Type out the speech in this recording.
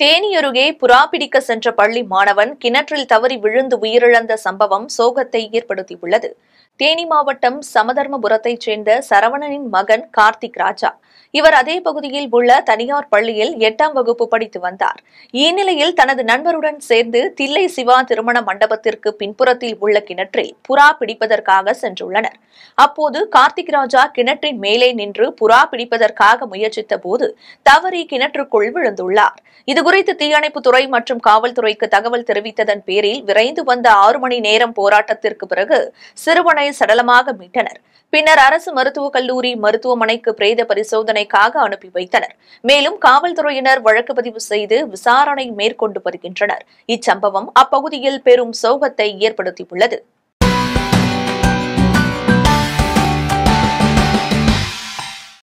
தேனியருகே புறா பிடிக்க சென்ற பள்ளி மாணவன் கிணற்றில் தவறி விழுந்து உயிரிழந்த சம்பவம் சோகத்தை ஏற்படுத்தியுள்ளது தேனி மாவட்டம் சமதர்மபுரத்தைச் சேர்ந்த சரவணனின் மகன் கார்த்திக் ராஜா இவர் அதே பகுதியில் உள்ள தனியார் பள்ளியில் எட்டாம் வகுப்பு படித்து வந்தார் இந்நிலையில் தனது நண்பருடன் சேர்ந்து தில்லை சிவா திருமண மண்டபத்திற்கு பின்புறத்தில் உள்ள கிணற்றில் புறா பிடிப்பதற்காக சென்றுள்ளனர் அப்போது கார்த்திக் ராஜா கிணற்றின் மேலே நின்று புறா பிடிப்பதற்காக முயற்சித்த போது தவறி கிணற்றுக்குள் விழுந்துள்ளார் இது குறித்து தீயணைப்புத்துறை மற்றும் காவல்துறைக்கு தகவல் தெரிவித்ததன் பேரில் விரைந்து வந்த ஆறு மணி நேரம் போராட்டத்திற்கு பிறகு சிறுவனை சடலமாக மீட்டனர் பின்னர் அரசு மருத்துவக் கல்லூரி மருத்துவமனைக்கு பிரேத பரிசோதனைக்காக அனுப்பி வைத்தனர் மேலும் காவல்துறையினர் வழக்கு பதிவு செய்து விசாரணை மேற்கொண்டு வருகின்றனர் இச்சம்பவம் அப்பகுதியில் பெரும் சோகத்தை ஏற்படுத்தியுள்ளது